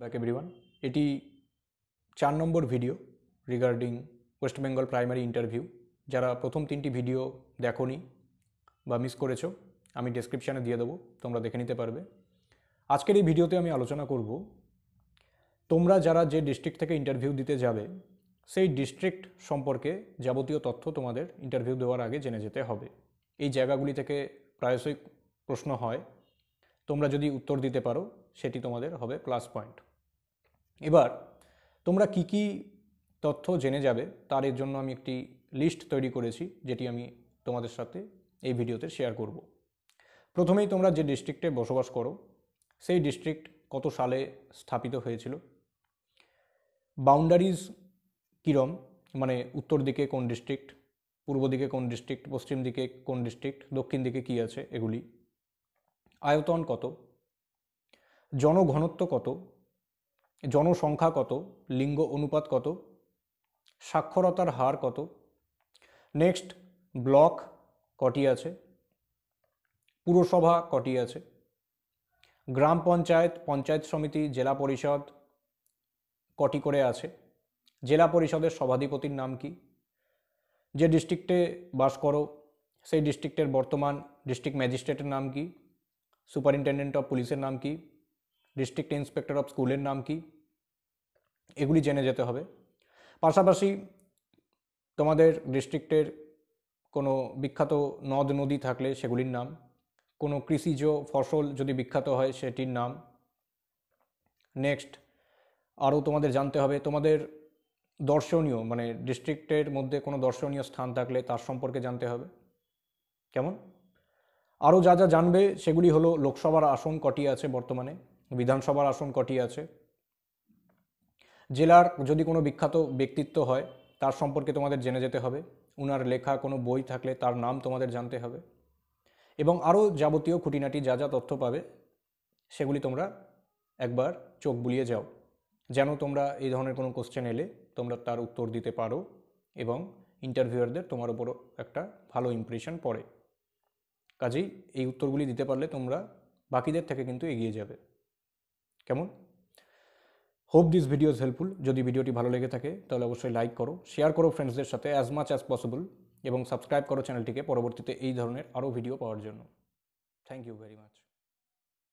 back everyone এটি চার নম্বর video regarding West Bengal primary interview যারা প্রথম তিনটি ভিডিও দেখোনি বা মিস করেছো আমি ডেসক্রিপশানে দিয়ে দেবো তোমরা দেখে নিতে পারবে আজকের এই ভিডিওতে আমি আলোচনা করব তোমরা যারা যে ডিস্ট্রিক্ট থেকে ইন্টারভিউ দিতে যাবে সেই ডিস্ট্রিক্ট সম্পর্কে যাবতীয় তথ্য তোমাদের ইন্টারভিউ দেওয়ার আগে জেনে যেতে হবে এই জায়গাগুলি থেকে প্রায়শই প্রশ্ন হয় তোমরা যদি উত্তর দিতে পারো সেটি তোমাদের হবে প্লাস পয়েন্ট এবার তোমরা কি কি তথ্য জেনে যাবে তার এর জন্য আমি একটি লিস্ট তৈরি করেছি যেটি আমি তোমাদের সাথে এই ভিডিওতে শেয়ার করব প্রথমেই তোমরা যে ডিস্ট্রিক্টে বসবাস করো সেই ডিস্ট্রিক্ট কত সালে স্থাপিত হয়েছিল বাউন্ডারিজ কীরম মানে উত্তর দিকে কোন ডিস্ট্রিক্ট পূর্ব দিকে কোন ডিস্ট্রিক্ট পশ্চিম দিকে কোন ডিস্ট্রিক্ট দক্ষিণ দিকে কি আছে এগুলি আয়তন কত জনঘনত্ব কত জনসংখ্যা কত লিঙ্গ অনুপাত কত সাক্ষরতার হার কত নেক্সট ব্লক কটি আছে পুরসভা কটি আছে গ্রাম পঞ্চায়েত পঞ্চায়েত সমিতি জেলা পরিষদ কটি করে আছে জেলা পরিষদের সভাধিপতির নাম কি যে ডিস্ট্রিক্টে বাস করো সেই ডিস্ট্রিক্টের বর্তমান ডিস্ট্রিক্ট ম্যাজিস্ট্রেটের নাম কি সুপারিনটেন্ডেন্ট অফ পুলিশের নাম কি ডিস্ট্রিক্ট ইন্সপেক্টর অফ স্কুলের নাম কি এগুলি জেনে যেতে হবে পাশাপাশি তোমাদের ডিস্ট্রিক্টের কোনো বিখ্যাত নদ নদী থাকলে সেগুলির নাম কোনো কৃষিজ ফসল যদি বিখ্যাত হয় সেটির নাম নেক্সট আরও তোমাদের জানতে হবে তোমাদের দর্শনীয় মানে ডিস্ট্রিক্টের মধ্যে কোনো দর্শনীয় স্থান থাকলে তার সম্পর্কে জানতে হবে কেমন আরও যা যা জানবে সেগুলি হলো লোকসভার আসন কটি আছে বর্তমানে বিধানসভার আসন কটি আছে জেলার যদি কোনো বিখ্যাত ব্যক্তিত্ব হয় তার সম্পর্কে তোমাদের জেনে যেতে হবে উনার লেখা কোনো বই থাকলে তার নাম তোমাদের জানতে হবে এবং আরও যাবতীয় খুঁটিনাটি যা যা তথ্য পাবে সেগুলি তোমরা একবার চোখ বুলিয়ে যাও যেন তোমরা এই ধরনের কোনো কোশ্চেন এলে তোমরা তার উত্তর দিতে পারো এবং ইন্টারভিউয়ারদের তোমার ওপরও একটা ভালো ইমপ্রেশন পড়ে কাজেই এই উত্তরগুলি দিতে পারলে তোমরা বাকিদের থেকে কিন্তু এগিয়ে যাবে কেমন hope this video is helpful যদি ভিডিওটি ভালো লেগে থাকে তাহলে অবশ্যই লাইক করো শেয়ার করো ফ্রেন্ডসদের সাথে অ্যাজ মাচ অ্যাজ পসিবল এবং সাবস্ক্রাইব করো চ্যানেলটিকে পরবর্তীতে এই ধরনের আরও ভিডিও পাওয়ার জন্য থ্যাংক ইউ ভেরি মাচ